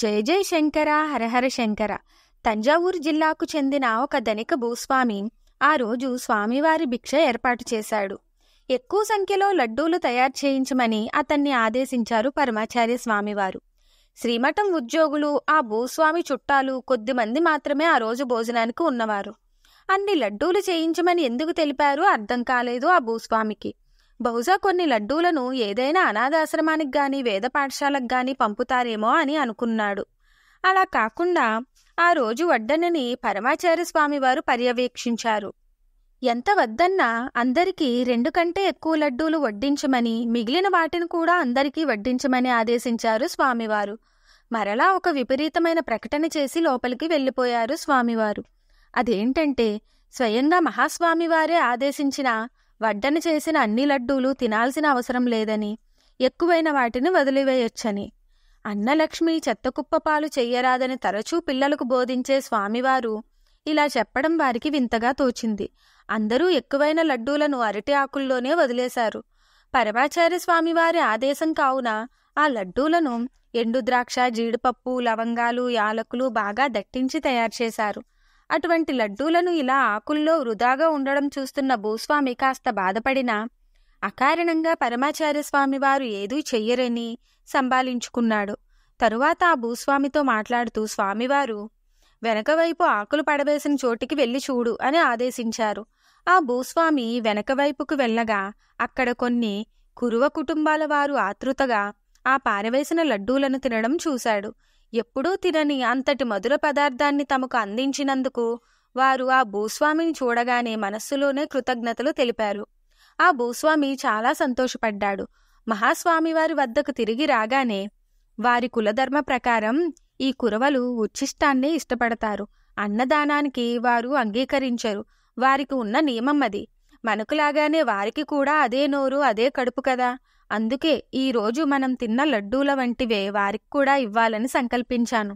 జయ జయ శంకర హరహర శంకర తంజావూరు జిల్లాకు చెందిన ఒక ధనిక భూస్వామి ఆ రోజు స్వామివారి భిక్ష ఏర్పాటు చేశాడు ఎక్కువ సంఖ్యలో లడ్డూలు తయారు చేయించమని అతన్ని ఆదేశించారు పరమాచార్య స్వామివారు శ్రీమఠం ఉద్యోగులు ఆ భూస్వామి చుట్టాలు కొద్దిమంది మాత్రమే ఆ రోజు భోజనానికి ఉన్నవారు అన్ని లడ్డూలు చేయించమని ఎందుకు తెలిపారు అర్థం కాలేదు ఆ భూస్వామికి బహుశా కొన్ని లడ్డూలను ఏదైనా అనాథాశ్రమానికి గాని వేద పాఠశాలకు గాని పంపుతారేమో అని అనుకున్నాడు అలా కాకుండా ఆ రోజు వడ్డనని పరమాచార్య స్వామివారు పర్యవేక్షించారు ఎంత వద్దన్నా అందరికీ రెండు కంటే ఎక్కువ లడ్డూలు వడ్డించమని మిగిలిన వాటిని కూడా అందరికీ వడ్డించమని ఆదేశించారు స్వామివారు మరలా ఒక విపరీతమైన ప్రకటన చేసి లోపలికి వెళ్ళిపోయారు స్వామివారు అదేంటంటే స్వయంగా మహాస్వామివారే ఆదేశించిన వడ్డన చేసిన అన్ని లడ్డూలు తినాల్సిన అవసరం లేదని ఎక్కువైన వాటిని వదిలివేయొచ్చని అన్నలక్ష్మి చెత్తకుప్ప పాలు చెయ్యరాదని తరచూ పిల్లలకు బోధించే స్వామివారు ఇలా చెప్పడం వారికి వింతగా తోచింది అందరూ ఎక్కువైన లడ్డూలను అరటి ఆకుల్లోనే వదిలేశారు పరమాచార్య స్వామివారి ఆదేశం కావున ఆ లడ్డూలను ఎండుద్రాక్ష జీడిపప్పు లవంగాలు యాలకులు బాగా దట్టించి తయారు చేశారు అటువంటి లడ్డూలను ఇలా ఆకుల్లో వృధాగా ఉండడం చూస్తున్న భూస్వామి కాస్త బాధపడినా అకారణంగా పరమాచార్య ఏదూ చెయ్యరని సంభాలించుకున్నాడు తరువాత ఆ భూస్వామితో మాట్లాడుతూ స్వామివారు వెనకవైపు ఆకులు పడవేసిన చోటికి వెళ్ళి చూడు అని ఆదేశించారు ఆ భూస్వామి వెనకవైపుకు వెళ్ళగా అక్కడ కొన్ని కురువ కుటుంబాల వారు ఆతృతగా ఆ పారవేసిన లడ్డూలను తినడం చూశాడు ఎప్పుడూ తినని అంతటి మధుర పదార్థాన్ని తమకు అందించినందుకు వారు ఆ భూస్వామిని చూడగానే మనస్సులోనే కృతజ్ఞతలు తెలిపారు ఆ భూస్వామి చాలా సంతోషపడ్డాడు మహాస్వామి వారి వద్దకు తిరిగి రాగానే వారి కులధర్మ ప్రకారం ఈ కురవలు ఉచ్చిష్టాన్ని ఇష్టపడతారు అన్నదానానికి వారు అంగీకరించరు వారికి ఉన్న నియమం అది మనకులాగానే వారికి కూడా అదే నోరు అదే కడుపు కదా అందుకే ఈరోజు మనం తిన్న లడ్డూల వంటివే వారికి కూడా ఇవ్వాలని సంకల్పించాను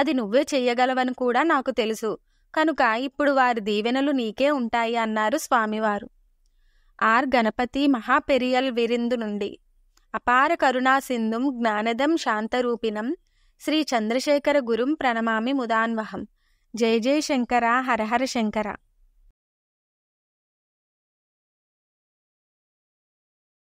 అది నువ్వే చెయ్యగలవని కూడా నాకు తెలుసు కనుక ఇప్పుడు వారి దీవెనలు నీకే ఉంటాయి అన్నారు స్వామివారు ఆర్ గణపతి మహాపెరియల్ విరిందు నుండి అపార కరుణాసింధుం జ్ఞానదం శాంతరూపిణం శ్రీ చంద్రశేఖర గురుం ప్రణమామి ముదాన్వహం జయ జయ శంకర హరహర శంకర